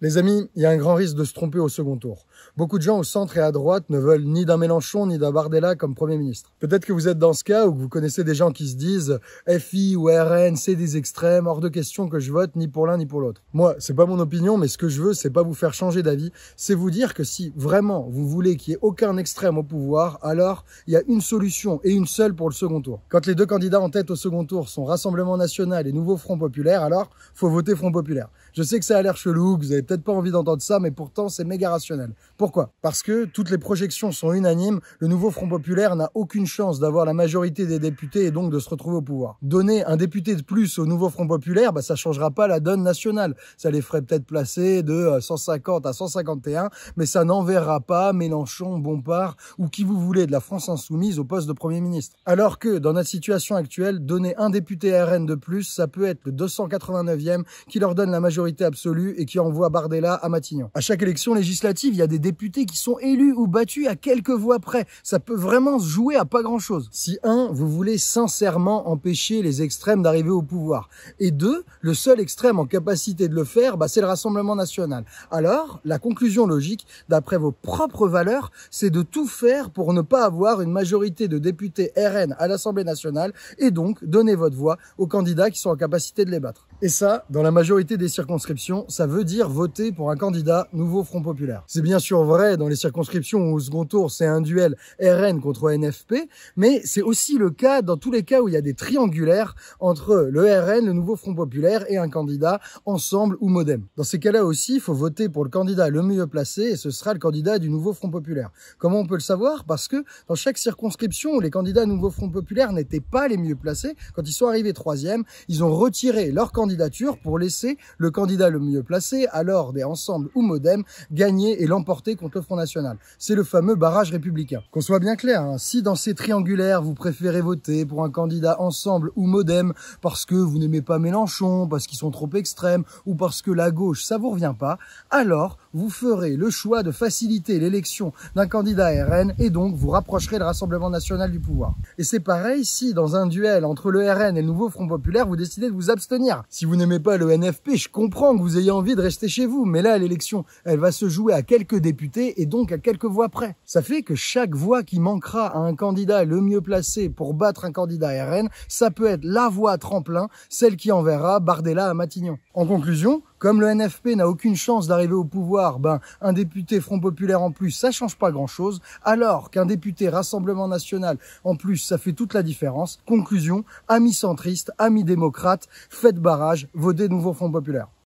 Les amis, il y a un grand risque de se tromper au second tour. Beaucoup de gens au centre et à droite ne veulent ni d'un Mélenchon ni d'un Bardella comme Premier ministre. Peut-être que vous êtes dans ce cas ou que vous connaissez des gens qui se disent FI ou RN, c'est des extrêmes, hors de question que je vote ni pour l'un ni pour l'autre. Moi, c'est pas mon opinion, mais ce que je veux, c'est pas vous faire changer d'avis, c'est vous dire que si vraiment vous voulez qu'il n'y ait aucun extrême au pouvoir, alors il y a une solution et une seule pour le second tour. Quand les deux candidats en tête au second tour sont Rassemblement National et Nouveau Front Populaire, alors faut voter Front Populaire. Je sais que ça a l'air chelou, vous peut-être pas envie d'entendre ça, mais pourtant c'est méga rationnel. Pourquoi Parce que toutes les projections sont unanimes, le nouveau Front Populaire n'a aucune chance d'avoir la majorité des députés et donc de se retrouver au pouvoir. Donner un député de plus au nouveau Front Populaire, bah, ça changera pas la donne nationale. Ça les ferait peut-être placer de 150 euh, à 151, mais ça n'enverra pas Mélenchon, Bompard ou qui vous voulez de la France Insoumise au poste de Premier ministre. Alors que dans notre situation actuelle, donner un député RN de plus, ça peut être le 289e qui leur donne la majorité absolue et qui envoie Bardella à Matignon. À chaque élection législative, il y a des députés qui sont élus ou battus à quelques voix près. Ça peut vraiment se jouer à pas grand chose. Si un, vous voulez sincèrement empêcher les extrêmes d'arriver au pouvoir. Et deux, le seul extrême en capacité de le faire, bah, c'est le Rassemblement National. Alors, la conclusion logique, d'après vos propres valeurs, c'est de tout faire pour ne pas avoir une majorité de députés RN à l'Assemblée Nationale et donc donner votre voix aux candidats qui sont en capacité de les battre. Et ça, dans la majorité des circonscriptions, ça veut dire voter pour un candidat nouveau Front Populaire. C'est bien sûr vrai dans les circonscriptions où au second tour c'est un duel RN contre NFP, mais c'est aussi le cas dans tous les cas où il y a des triangulaires entre le RN, le nouveau Front Populaire et un candidat ensemble ou modem. Dans ces cas-là aussi, il faut voter pour le candidat le mieux placé et ce sera le candidat du nouveau Front Populaire. Comment on peut le savoir Parce que dans chaque circonscription où les candidats nouveau Front Populaire n'étaient pas les mieux placés, quand ils sont arrivés troisième, ils ont retiré leur candidature pour laisser le candidat le mieux placé à alors et Ensemble ou Modem gagner et l'emporter contre le Front National. C'est le fameux barrage républicain. Qu'on soit bien clair, hein, si dans ces triangulaires vous préférez voter pour un candidat Ensemble ou Modem parce que vous n'aimez pas Mélenchon, parce qu'ils sont trop extrêmes ou parce que la gauche ça vous revient pas, alors vous ferez le choix de faciliter l'élection d'un candidat RN et donc vous rapprocherez le Rassemblement National du pouvoir. Et c'est pareil si dans un duel entre le RN et le nouveau Front Populaire vous décidez de vous abstenir. Si vous n'aimez pas le NFP, je comprends que vous ayez envie de rester chez mais là, l'élection, elle va se jouer à quelques députés et donc à quelques voix près. Ça fait que chaque voix qui manquera à un candidat le mieux placé pour battre un candidat RN, ça peut être la voix tremplin, celle qui enverra Bardella à Matignon. En conclusion, comme le NFP n'a aucune chance d'arriver au pouvoir, ben, un député Front Populaire en plus, ça change pas grand chose, alors qu'un député Rassemblement National en plus, ça fait toute la différence. Conclusion, amis centristes, amis démocrates, faites barrage, votez nouveau Front Populaire.